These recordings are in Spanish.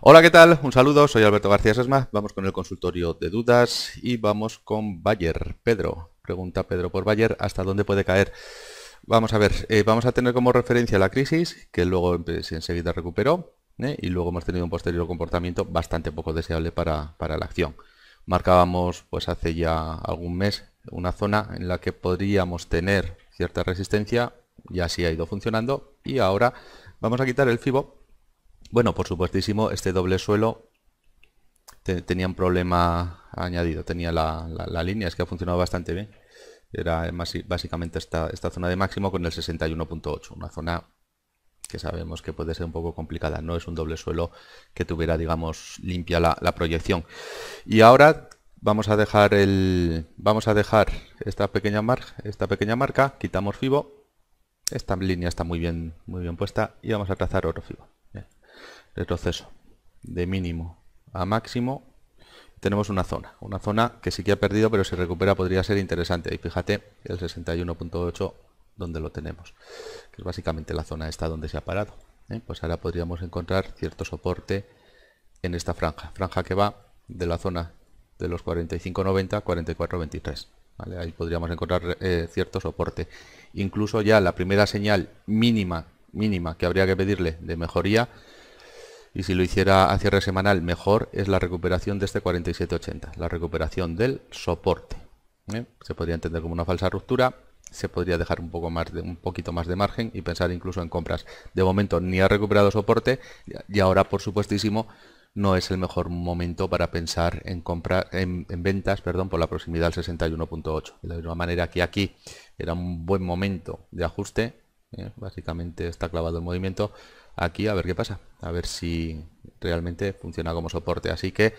Hola, ¿qué tal? Un saludo, soy Alberto García Sesma, vamos con el consultorio de dudas y vamos con Bayer. Pedro, pregunta Pedro por Bayer, ¿hasta dónde puede caer? Vamos a ver, eh, vamos a tener como referencia la crisis, que luego eh, pues, enseguida recuperó, ¿eh? y luego hemos tenido un posterior comportamiento bastante poco deseable para, para la acción. Marcábamos pues hace ya algún mes una zona en la que podríamos tener cierta resistencia, y así ha ido funcionando, y ahora vamos a quitar el FIBO bueno, por supuestísimo, este doble suelo tenía un problema añadido, tenía la, línea, es que ha funcionado bastante bien. Era básicamente esta, esta zona de máximo con el 61.8, una zona que sabemos que puede ser un poco complicada, no es un doble suelo que tuviera, digamos, limpia la, proyección. Y ahora vamos a dejar el. Vamos a dejar esta pequeña, marca esta pequeña marca, quitamos FIBO. Esta línea está muy bien, muy bien puesta y vamos a trazar otro FIBO retroceso de mínimo a máximo tenemos una zona, una zona que sí que ha perdido pero si recupera podría ser interesante y fíjate el 61.8 donde lo tenemos, que es básicamente la zona esta donde se ha parado ¿eh? pues ahora podríamos encontrar cierto soporte en esta franja, franja que va de la zona de los 45.90 44.23 ¿vale? ahí podríamos encontrar eh, cierto soporte incluso ya la primera señal mínima mínima que habría que pedirle de mejoría y si lo hiciera a cierre semanal mejor es la recuperación de este 4780, la recuperación del soporte. ¿eh? Se podría entender como una falsa ruptura, se podría dejar un, poco más de, un poquito más de margen y pensar incluso en compras. De momento ni ha recuperado soporte y ahora por supuestísimo no es el mejor momento para pensar en, compras, en, ventas perdón, por la proximidad al 61.8. De la misma manera que aquí era un buen momento de ajuste, ¿eh? básicamente está clavado el movimiento, aquí a ver qué pasa, a ver si realmente funciona como soporte. Así que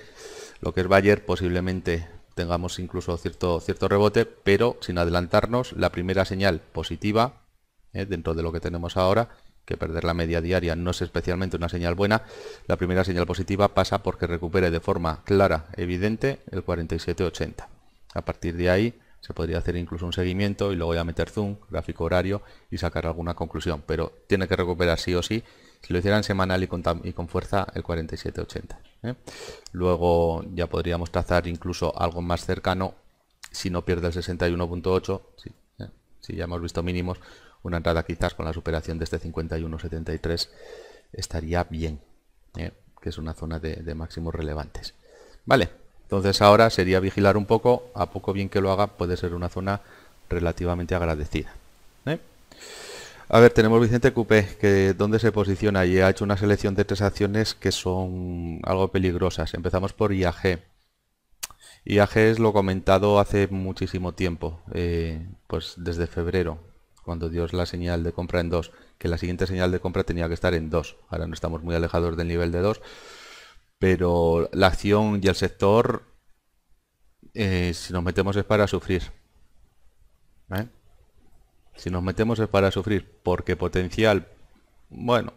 lo que es Bayer posiblemente tengamos incluso cierto, cierto rebote, pero sin adelantarnos, la primera señal positiva, eh, dentro de lo que tenemos ahora, que perder la media diaria no es especialmente una señal buena, la primera señal positiva pasa porque recupere de forma clara, evidente, el 47.80. A partir de ahí se podría hacer incluso un seguimiento y luego ya meter zoom, gráfico horario y sacar alguna conclusión, pero tiene que recuperar sí o sí si lo hicieran semanal y con, fuerza, el 4780. ¿eh? Luego ya podríamos trazar incluso algo más cercano, si no pierde el 61.8, ¿eh? si, ya hemos visto mínimos, una entrada quizás con la superación de este 51.73 estaría bien, ¿eh? que es una zona de, máximos relevantes. Vale, entonces ahora sería vigilar un poco, a poco bien que lo haga, puede ser una zona relativamente agradecida. A ver, tenemos Vicente Coupé, que dónde se posiciona y ha hecho una selección de tres acciones que son algo peligrosas. Empezamos por IAG. IAG es lo comentado hace muchísimo tiempo, eh, pues desde febrero, cuando dio la señal de compra en 2, que la siguiente señal de compra tenía que estar en 2. Ahora no estamos muy alejados del nivel de 2, pero la acción y el sector, eh, si nos metemos es para sufrir. ¿eh? Si nos metemos es para sufrir, porque potencial, bueno,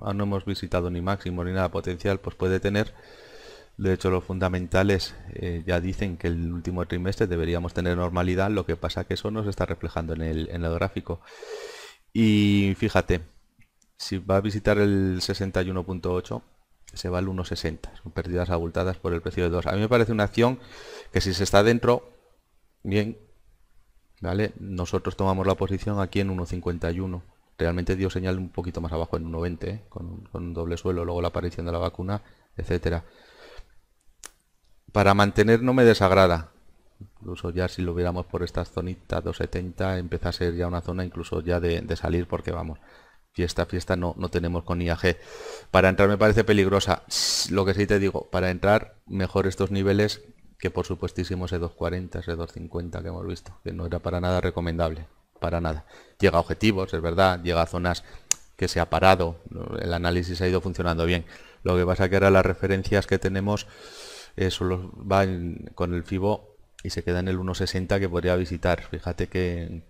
ah, no hemos visitado ni máximo ni nada, potencial pues puede tener. De hecho, los fundamentales eh, ya dicen que el último trimestre deberíamos tener normalidad, lo que pasa que eso no se está reflejando en el, gráfico. Y fíjate, si va a visitar el 61.8, se va al 1.60, son pérdidas abultadas por el precio de 2. A mí me parece una acción que si se está dentro, bien, nosotros tomamos la posición aquí en 1.51. Realmente dio señal un poquito más abajo en 1.20, ¿eh? con, un doble suelo, luego la aparición de la vacuna, etcétera. Para mantener no me desagrada. Incluso ya si lo viéramos por estas zonitas 270, empieza a ser ya una zona incluso ya de, salir porque vamos, fiesta, fiesta no, no tenemos con IAG. Para entrar me parece peligrosa. Lo que sí te digo, para entrar mejor estos niveles que por supuestísimo ese 240, ese 250 que hemos visto, que no era para nada recomendable, para nada. Llega a objetivos, es verdad, llega a zonas que se ha parado, el análisis ha ido funcionando bien. Lo que pasa que ahora las referencias que tenemos eh, solo va con el FIBO y se queda en el 1.60 que podría visitar. Fíjate que,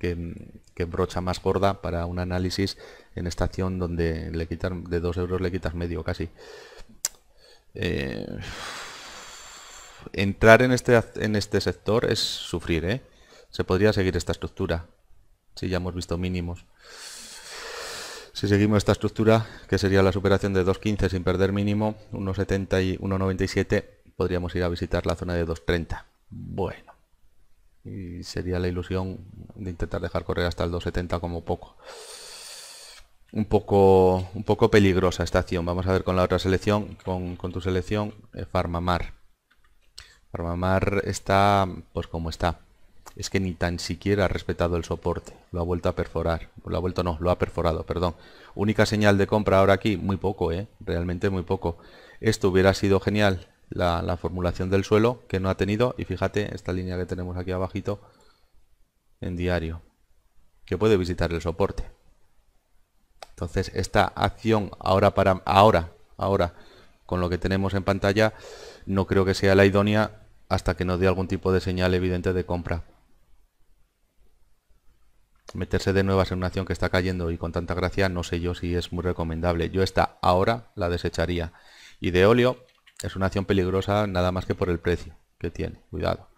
brocha más gorda para un análisis en estación donde le quitan de 2 euros le quitas medio casi. Eh, entrar en este, en este sector es sufrir, ¿eh? Se podría seguir esta estructura. Si ya hemos visto mínimos. Si seguimos esta estructura, que sería la superación de 2.15 sin perder mínimo, 1.70 y 1.97, podríamos ir a visitar la zona de 2.30. Bueno. Y sería la ilusión de intentar dejar correr hasta el 2.70 como poco. Un poco, un poco peligrosa esta acción. Vamos a ver con la otra selección, con, con tu selección, eh, Farmamar. Armamar está pues como está. Es que ni tan siquiera ha respetado el soporte. Lo ha vuelto a perforar. Lo ha vuelto no, lo ha perforado, perdón. Única señal de compra ahora aquí, muy poco, ¿eh? Realmente muy poco. Esto hubiera sido genial, la, la formulación del suelo, que no ha tenido. Y fíjate, esta línea que tenemos aquí abajito, en diario, que puede visitar el soporte. Entonces, esta acción ahora para... Ahora, ahora con lo que tenemos en pantalla, no creo que sea la idónea hasta que nos dé algún tipo de señal evidente de compra. Meterse de nuevas en una acción que está cayendo y con tanta gracia, no sé yo si es muy recomendable. Yo esta ahora la desecharía. Y de óleo es una acción peligrosa nada más que por el precio que tiene. Cuidado.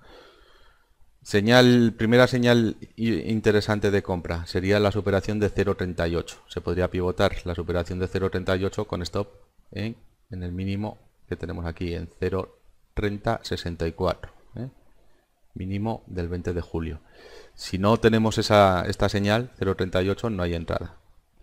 Señal, primera señal interesante de compra sería la superación de 0.38. Se podría pivotar la superación de 0.38 con stop en en el mínimo que tenemos aquí en 0.3064 ¿eh? mínimo del 20 de julio si no tenemos esa, esta señal 0.38 no hay entrada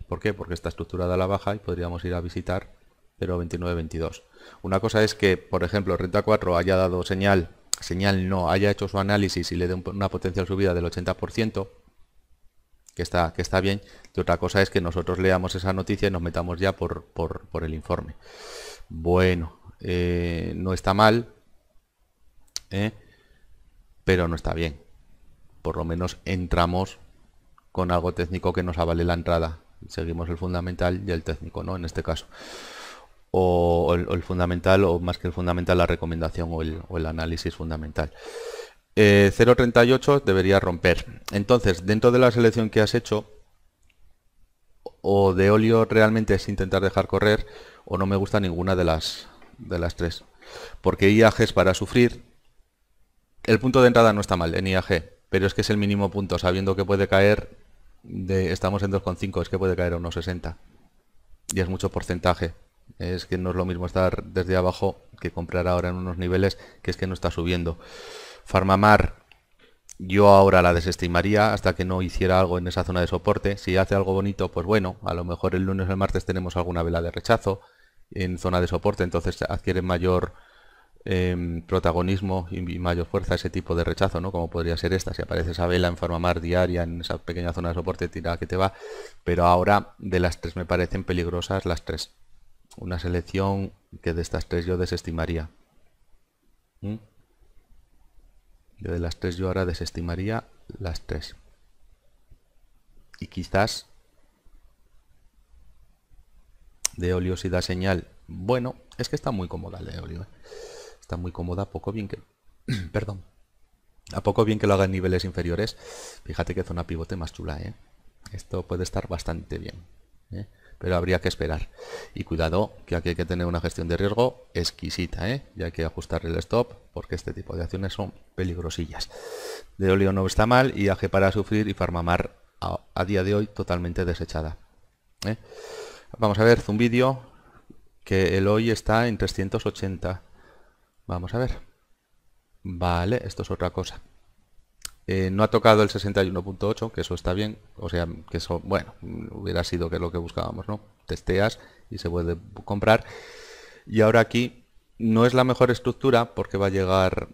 ¿por qué? porque está estructurada a la baja y podríamos ir a visitar 0.2922 una cosa es que por ejemplo renta 4 haya dado señal señal no haya hecho su análisis y le dé una potencial subida del 80% que está, que está bien, y otra cosa es que nosotros leamos esa noticia y nos metamos ya por, por, por el informe. Bueno, eh, no está mal, ¿eh? pero no está bien. Por lo menos entramos con algo técnico que nos avale la entrada. Seguimos el fundamental y el técnico, ¿no? En este caso. O el, fundamental, o más que el fundamental, la recomendación o el, análisis fundamental. 0.38 eh, debería romper. Entonces, dentro de la selección que has hecho, o de óleo realmente es intentar dejar correr, o no me gusta ninguna de las, de las tres. Porque IAG es para sufrir. El punto de entrada no está mal en IAG, pero es que es el mínimo punto, sabiendo que puede caer, de, estamos en 2,5, es que puede caer a unos 60. Y es mucho porcentaje. Es que no es lo mismo estar desde abajo que comprar ahora en unos niveles que es que no está subiendo. Farmamar, yo ahora la desestimaría hasta que no hiciera algo en esa zona de soporte. Si hace algo bonito, pues bueno, a lo mejor el lunes o el martes tenemos alguna vela de rechazo en zona de soporte, entonces adquiere mayor em, protagonismo y mayor fuerza ese tipo de rechazo, ¿no? Como podría ser esta, si aparece esa vela en forma más diaria en esa pequeña zona de soporte, tira que te va, pero ahora de las tres me parecen peligrosas las tres. Una selección que de estas tres yo desestimaría. ¿Mm? de las tres yo ahora desestimaría las tres. Y quizás de óleo si da señal. Bueno, es que está muy cómoda de óleo. ¿eh? Está muy cómoda, poco bien que... Perdón. A poco bien que lo haga en niveles inferiores. Fíjate que zona pivote más chula, ¿eh? Esto puede estar bastante bien. ¿eh? Pero habría que esperar. Y cuidado, que aquí hay que tener una gestión de riesgo exquisita, ¿eh? Y hay que ajustar el stop, porque este tipo de acciones son peligrosillas. De óleo no está mal y AG para sufrir y farmamar a, a día de hoy totalmente desechada. ¿eh? Vamos a ver, zoom vídeo, que el hoy está en 380. Vamos a ver. Vale, esto es otra cosa. Eh, no ha tocado el 61.8, que eso está bien. O sea, que eso, bueno, hubiera sido que lo que buscábamos, ¿no? Testeas y se puede comprar. Y ahora aquí no es la mejor estructura porque va a llegar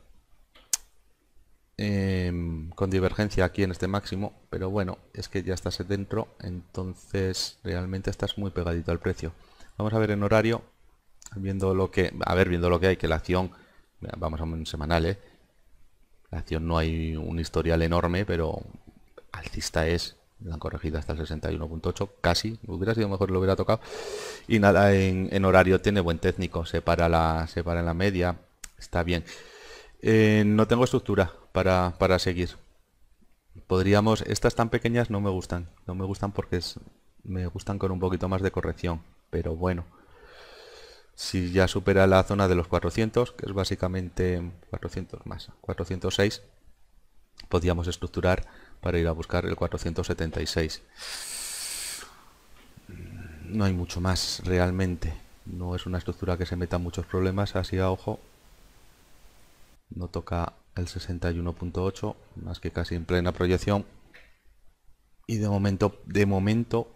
Em, con divergencia aquí en este máximo, pero bueno, es que ya estás dentro, entonces realmente estás muy pegadito al precio. Vamos a ver en horario, viendo lo que, a ver, viendo lo que hay, que la acción, vamos a un semanal, ¿eh? La acción no hay un historial enorme, pero alcista es, la han corregido hasta el 61.8, casi, hubiera sido mejor lo hubiera tocado. Y nada, en, horario tiene buen técnico, se para la, se para en la media, está bien. Eh, no tengo estructura, para, para seguir. Podríamos, estas tan pequeñas no me gustan, no me gustan porque es, me gustan con un poquito más de corrección, pero bueno. Si ya supera la zona de los 400, que es básicamente 400 más, 406, podríamos estructurar para ir a buscar el 476. No hay mucho más realmente. No es una estructura que se meta muchos problemas así a ojo. No toca el 61.8, más que casi en plena proyección. Y de momento, de momento,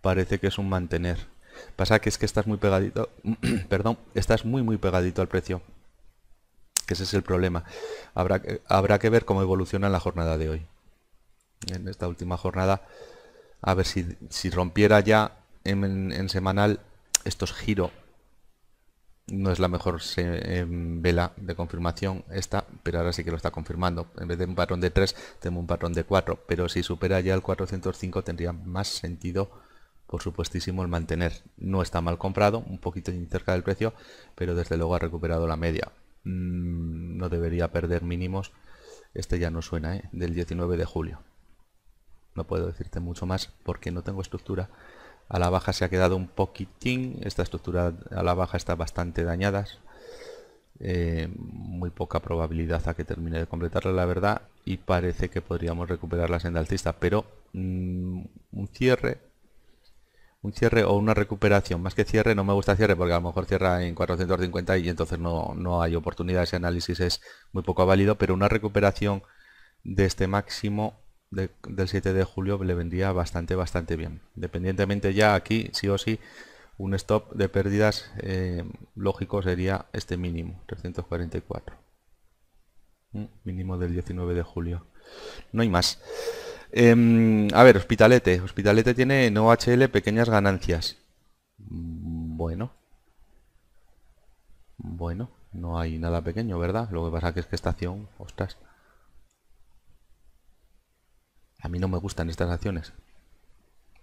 parece que es un mantener. Pasa que es que estás muy pegadito, perdón, estás muy muy pegadito al precio. Que ese es el problema. Habrá, habrá que ver cómo evoluciona la jornada de hoy. En esta última jornada, a ver si, si rompiera ya en, en semanal estos giros no es la mejor em, vela de confirmación esta, pero ahora sí que lo está confirmando. En vez de un patrón de 3, tengo un patrón de 4, pero si supera ya el 405 tendría más sentido, por supuestísimo, el mantener. No está mal comprado, un poquito cerca del precio, pero desde luego ha recuperado la media. Mm, no debería perder mínimos. Este ya no suena, ¿eh? del 19 de julio. No puedo decirte mucho más porque no tengo estructura a la baja se ha quedado un poquitín, esta estructura a la baja está bastante dañada, eh, muy poca probabilidad a que termine de completarla la verdad y parece que podríamos recuperar la senda alcista, pero mm, un cierre un cierre o una recuperación, más que cierre, no me gusta cierre porque a lo mejor cierra en 450 y entonces no, no hay oportunidad, ese análisis es muy poco válido, pero una recuperación de este máximo del 7 de julio le vendría bastante, bastante bien. Dependientemente ya aquí, sí o sí, un stop de pérdidas eh, lógico sería este mínimo, 344. Mm, mínimo del 19 de julio. No hay más. Em, a ver, Hospitalete. Hospitalete tiene no HL pequeñas ganancias. Mm, bueno. Bueno, no hay nada pequeño, ¿verdad? Lo que pasa que es que estación, ostras. A mí no me gustan estas acciones.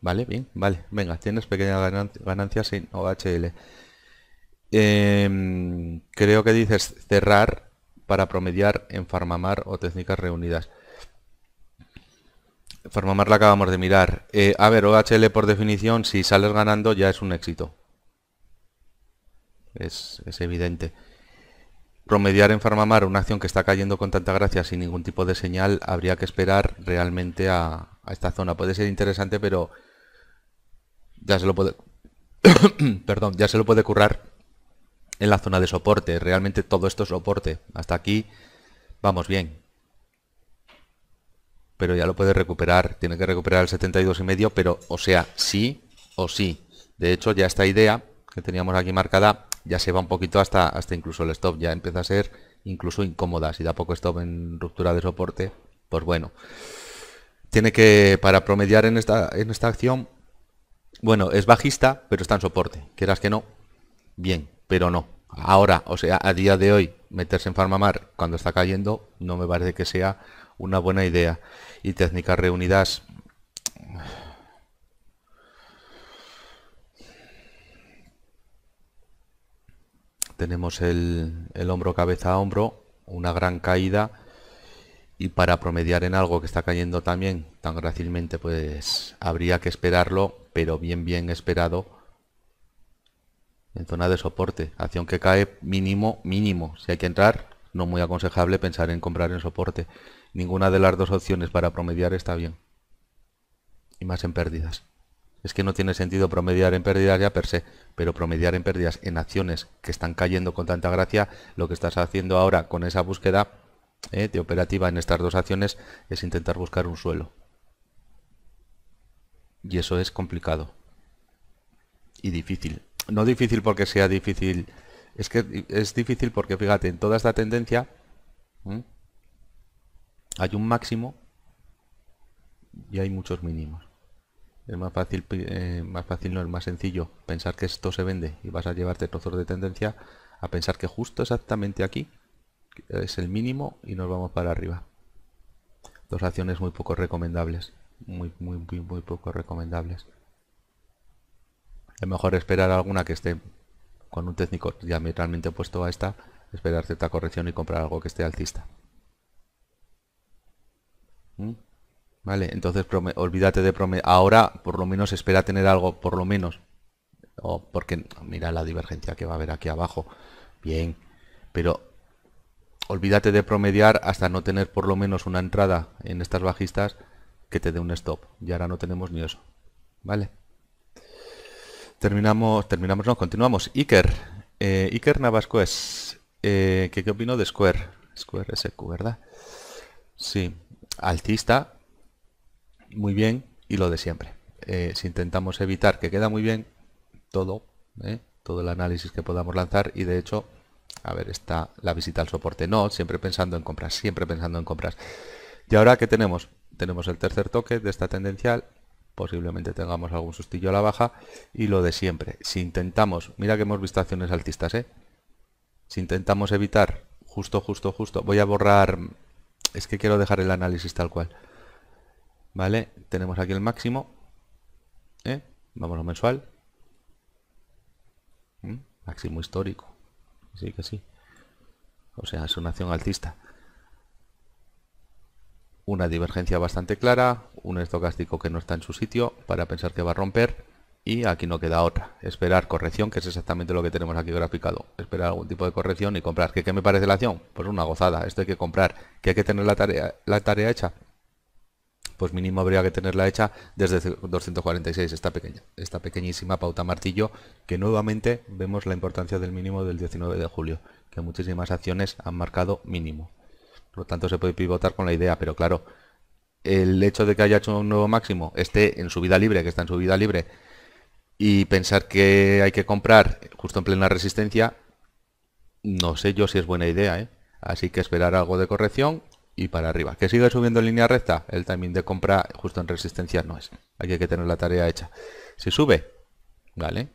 Vale, bien, vale. Venga, tienes pequeñas ganancias en OHL. Em, creo que dices cerrar para promediar en Farmamar o técnicas reunidas. Farmamar la acabamos de mirar. Eh, a ver, OHL por definición, si sales ganando ya es un éxito. Es, es evidente. Promediar en Farmamar una acción que está cayendo con tanta gracia sin ningún tipo de señal, habría que esperar realmente a, esta zona. Puede ser interesante, pero ya se lo puede... Perdón, ya se lo puede currar en la zona de soporte. Realmente todo esto es soporte. Hasta aquí vamos bien. Pero ya lo puede recuperar. Tiene que recuperar el 72 y medio, pero o sea, sí o sí. De hecho, ya esta idea que teníamos aquí marcada ya se va un poquito hasta, hasta incluso el stop, ya empieza a ser incluso incómoda. Si da poco stop en ruptura de soporte, pues bueno. Tiene que, para promediar en esta, en esta acción, bueno, es bajista, pero está en soporte. Quieras que no, bien, pero no. Ahora, o sea, a día de hoy, meterse en Farmamar cuando está cayendo no me parece que sea una buena idea. Y técnicas reunidas tenemos el, hombro cabeza a hombro, una gran caída y para promediar en algo que está cayendo también tan fácilmente pues habría que esperarlo pero bien bien esperado en zona de soporte acción que cae mínimo mínimo si hay que entrar no muy aconsejable pensar en comprar en soporte ninguna de las dos opciones para promediar está bien y más en pérdidas es que no tiene sentido promediar en pérdidas ya per se, pero promediar en pérdidas en acciones que están cayendo con tanta gracia, lo que estás haciendo ahora con esa búsqueda eh, de operativa en estas dos acciones es intentar buscar un suelo. Y eso es complicado. Y difícil. No difícil porque sea difícil. Es que es difícil porque, fíjate, en toda esta tendencia hay un máximo y hay muchos mínimos. Es más fácil, eh, más fácil no, es más sencillo pensar que esto se vende y vas a llevarte trozos de tendencia a pensar que justo exactamente aquí es el mínimo y nos vamos para arriba. Dos acciones muy poco recomendables, muy, muy, muy, muy poco recomendables. Es mejor esperar alguna que esté con un técnico diametralmente opuesto a esta, esperar cierta corrección y comprar algo que esté alcista. ¿Mm? Vale, entonces olvídate de promediar. Ahora por lo menos espera tener algo, por lo menos. O porque mira la divergencia que va a haber aquí abajo. Bien, pero olvídate de promediar hasta no tener por lo menos una entrada en estas bajistas que te dé un stop. Y ahora no tenemos ni eso. Vale. Terminamos, terminamos, no, continuamos. Iker. Eh, Iker Navasco es. Eh, ¿qué, ¿Qué opino de Square? Square SQ, ¿verdad? Sí. Altista, muy bien y lo de siempre. Eh, si intentamos evitar que queda muy bien todo, ¿eh? todo el análisis que podamos lanzar y de hecho, a ver, está la visita al soporte no, siempre pensando en compras, siempre pensando en compras. Y ahora que tenemos, tenemos el tercer toque de esta tendencial, posiblemente tengamos algún sustillo a la baja y lo de siempre. Si intentamos, mira que hemos visto acciones altistas, ¿eh? Si intentamos evitar, justo, justo, justo, voy a borrar, es que quiero dejar el análisis tal cual. Vale, tenemos aquí el máximo. ¿eh? Vamos a mensual. ¿Mm? Máximo histórico. Sí que sí. O sea, es una acción altista. Una divergencia bastante clara, un estocástico que no está en su sitio para pensar que va a romper y aquí no queda otra. Esperar corrección, que es exactamente lo que tenemos aquí graficado. Esperar algún tipo de corrección y comprar. ¿Qué, me parece la acción? Pues una gozada. Esto hay que comprar. ¿Que hay que tener la tarea, la tarea hecha? pues mínimo habría que tenerla hecha desde 246, esta pequeña, esta pequeñísima pauta martillo, que nuevamente vemos la importancia del mínimo del 19 de julio, que muchísimas acciones han marcado mínimo. Por lo tanto se puede pivotar con la idea, pero claro, el hecho de que haya hecho un nuevo máximo, esté en su vida libre, que está en su vida libre, y pensar que hay que comprar justo en plena resistencia, no sé yo si es buena idea, ¿eh? Así que esperar algo de corrección, y para arriba. Que sigue subiendo en línea recta, el timing de compra justo en resistencia no es. Aquí hay que tener la tarea hecha. Si sube, vale.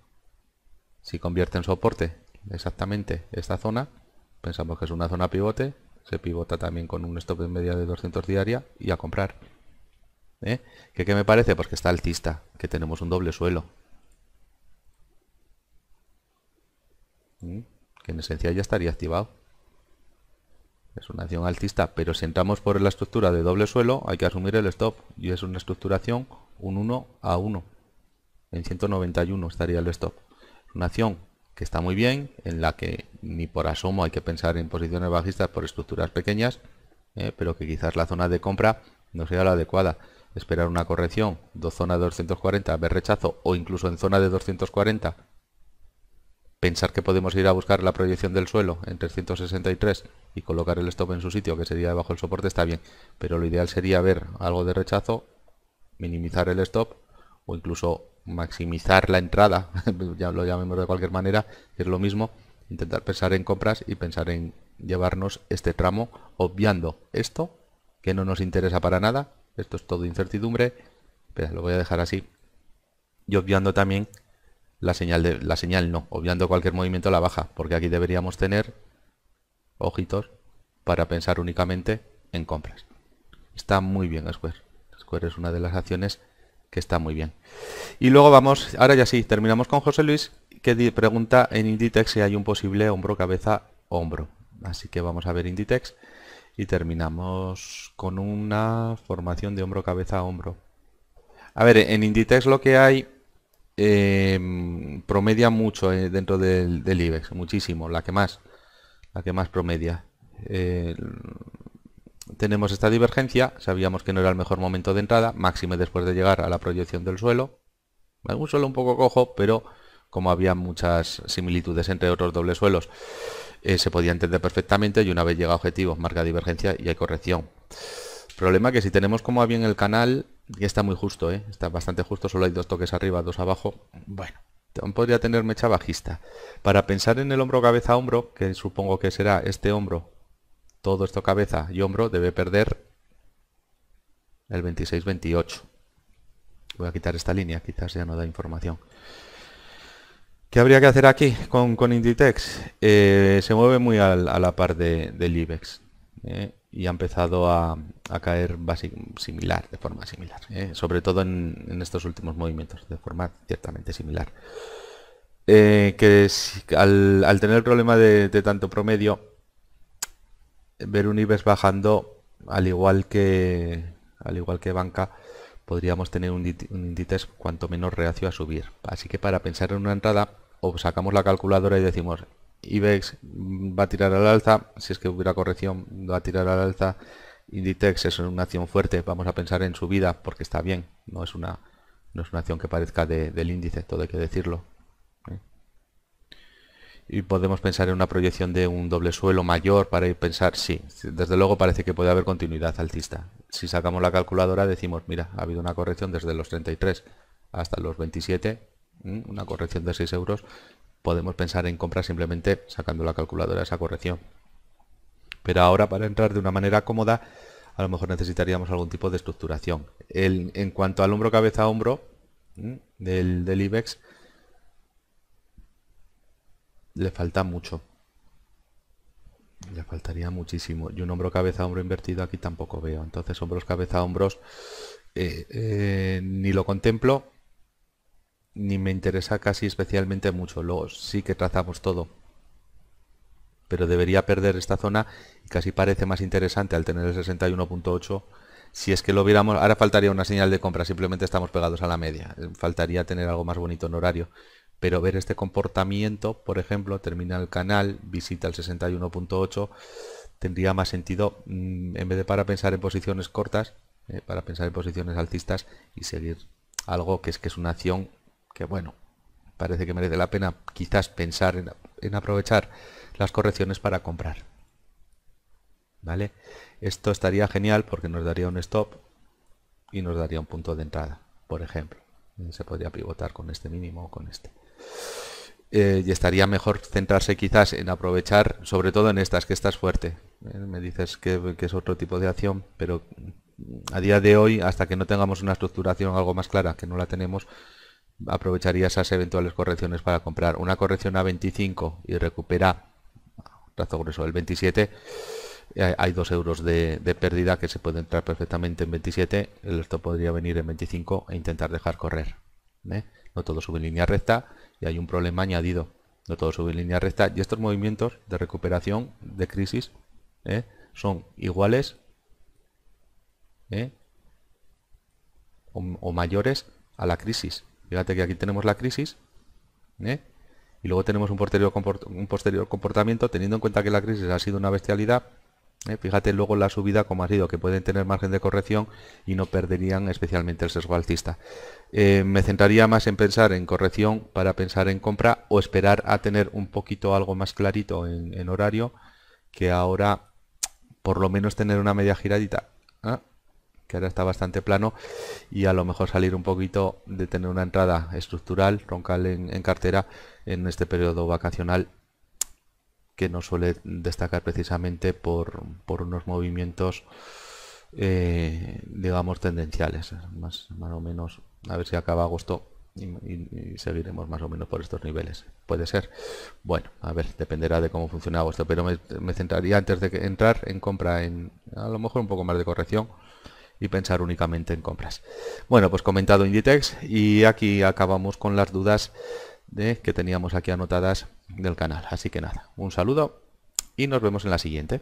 Si convierte en soporte exactamente esta zona, pensamos que es una zona pivote, se pivota también con un stop en media de 200 diaria y a comprar. ¿Eh? ¿Qué, me parece? Pues que está altista, que tenemos un doble suelo. ¿Mm? Que en esencia ya estaría activado es una acción alcista, pero si entramos por la estructura de doble suelo hay que asumir el stop y es una estructuración un 1 a 1. En 191 estaría el stop. Una acción que está muy bien, en la que ni por asomo hay que pensar en posiciones bajistas por estructuras pequeñas, eh, pero que quizás la zona de compra no sea la adecuada. Esperar una corrección, dos zonas de 240, ver rechazo o incluso en zona de 240 pensar que podemos ir a buscar la proyección del suelo en 363 y colocar el stop en su sitio, que sería debajo del soporte, está bien. Pero lo ideal sería ver algo de rechazo, minimizar el stop o incluso maximizar la entrada, ya lo llamemos de cualquier manera, es lo mismo, intentar pensar en compras y pensar en llevarnos este tramo, obviando esto, que no nos interesa para nada, esto es todo incertidumbre, pero lo voy a dejar así, y obviando también la señal, la señal no, obviando cualquier movimiento la baja, porque aquí deberíamos tener ojitos para pensar únicamente en compras. Está muy bien Square. Square es una de las acciones que está muy bien. Y luego vamos, ahora ya sí, terminamos con José Luis, que pregunta en Inditex si hay un posible hombro, cabeza, hombro. Así que vamos a ver Inditex y terminamos con una formación de hombro, cabeza, hombro. A ver, en Inditex lo que hay Em, promedia mucho eh, dentro del, IBEX, muchísimo, la que más, la que más promedia. Eh, tenemos esta divergencia, sabíamos que no era el mejor momento de entrada, máxime después de llegar a la proyección del suelo. Un suelo un poco cojo, pero como había muchas similitudes entre otros dobles suelos, eh, se podía entender perfectamente y una vez llega a objetivos marca divergencia y hay corrección. Problema que si tenemos como había en el canal y está muy justo, ¿eh? Está bastante justo, solo hay dos toques arriba, dos abajo. Bueno, podría tener mecha bajista. Para pensar en el hombro cabeza hombro, que supongo que será este hombro, todo esto cabeza y hombro, debe perder el 26-28. Voy a quitar esta línea, quizás ya no da información. ¿Qué habría que hacer aquí con, con Inditex? Eh, se mueve muy a la par del IBEX. ¿eh? y ha empezado a, caer similar, de forma similar, ¿eh? sobre todo en, estos últimos movimientos, de forma ciertamente similar. Eh, que al, tener el problema de, tanto promedio, ver un IBEX bajando, al igual que al igual que banca, podríamos tener un, índice cuanto menos reacio a subir. Así que para pensar en una entrada, o sacamos la calculadora y decimos, IBEX va a tirar al alza, si es que hubiera corrección va a tirar al alza, Inditex es una acción fuerte, vamos a pensar en subida porque está bien, no es una, no es una acción que parezca del índice, todo hay que decirlo. ¿eh? Y podemos pensar en una proyección de un doble suelo mayor para ir pensar, sí, desde luego parece que puede haber continuidad altista. Si sacamos la calculadora decimos, mira, ha habido una corrección desde los 33 hasta los 27, ¿eh? una corrección de 6 euros, podemos pensar en comprar simplemente sacando la calculadora esa corrección. Pero ahora para entrar de una manera cómoda, a lo mejor necesitaríamos algún tipo de estructuración. en cuanto al hombro cabeza hombro del, del IBEX, le falta mucho. Le faltaría muchísimo. Y un hombro cabeza hombro invertido aquí tampoco veo. Entonces hombros cabeza hombros eh, eh, ni lo contemplo ni me interesa casi especialmente mucho. Luego sí que trazamos todo. Pero debería perder esta zona y casi parece más interesante al tener el 61.8. Si es que lo viéramos, ahora faltaría una señal de compra, simplemente estamos pegados a la media. Faltaría tener algo más bonito en horario. Pero ver este comportamiento, por ejemplo, termina el canal, visita el 61.8, tendría más sentido, mm, en vez de para pensar en posiciones cortas, eh, para pensar en posiciones alcistas y seguir algo que es que es una acción que bueno, parece que merece la pena quizás pensar en, aprovechar las correcciones para comprar. ¿Vale? Esto estaría genial porque nos daría un stop y nos daría un punto de entrada, por ejemplo. Se podría pivotar con este mínimo o con este. Eh, y estaría mejor centrarse quizás en aprovechar, sobre todo en estas, que estás fuerte. Eh, me dices que, que, es otro tipo de acción, pero a día de hoy, hasta que no tengamos una estructuración algo más clara, que no la tenemos, aprovecharía esas eventuales correcciones para comprar. Una corrección a 25 y recupera, trazo grueso, el 27, eh, hay dos euros de, pérdida que se puede entrar perfectamente en 27, Esto podría venir en 25 e intentar dejar correr. ¿eh? No todo sube en línea recta y hay un problema añadido. No todo sube en línea recta y estos movimientos de recuperación, de crisis, ¿eh? son iguales o mayores a la crisis. Fíjate que aquí tenemos la crisis. ¿eh? Y luego tenemos un posterior, comportamiento, teniendo en cuenta que la crisis ha sido una bestialidad. ¿eh? Fíjate luego la subida como ha sido, que pueden tener margen de corrección y no perderían especialmente el sesgo alcista. Eh, me centraría más en pensar en corrección para pensar en compra o esperar a tener un poquito algo más clarito en, horario que ahora por lo menos tener una media giradita. ¿ah? que ahora está bastante plano y a lo mejor salir un poquito de tener una entrada estructural, roncal en, cartera en este periodo vacacional que no suele destacar precisamente por, unos movimientos eh, digamos tendenciales más, o menos a ver si acaba agosto y, seguiremos más o menos por estos niveles. Puede ser. Bueno, a ver, dependerá de cómo funciona agosto, pero me, me, centraría antes de entrar en compra en a lo mejor un poco más de corrección y pensar únicamente en compras. Bueno, pues comentado Inditex y aquí acabamos con las dudas de, que teníamos aquí anotadas del canal. Así que nada, un saludo y nos vemos en la siguiente.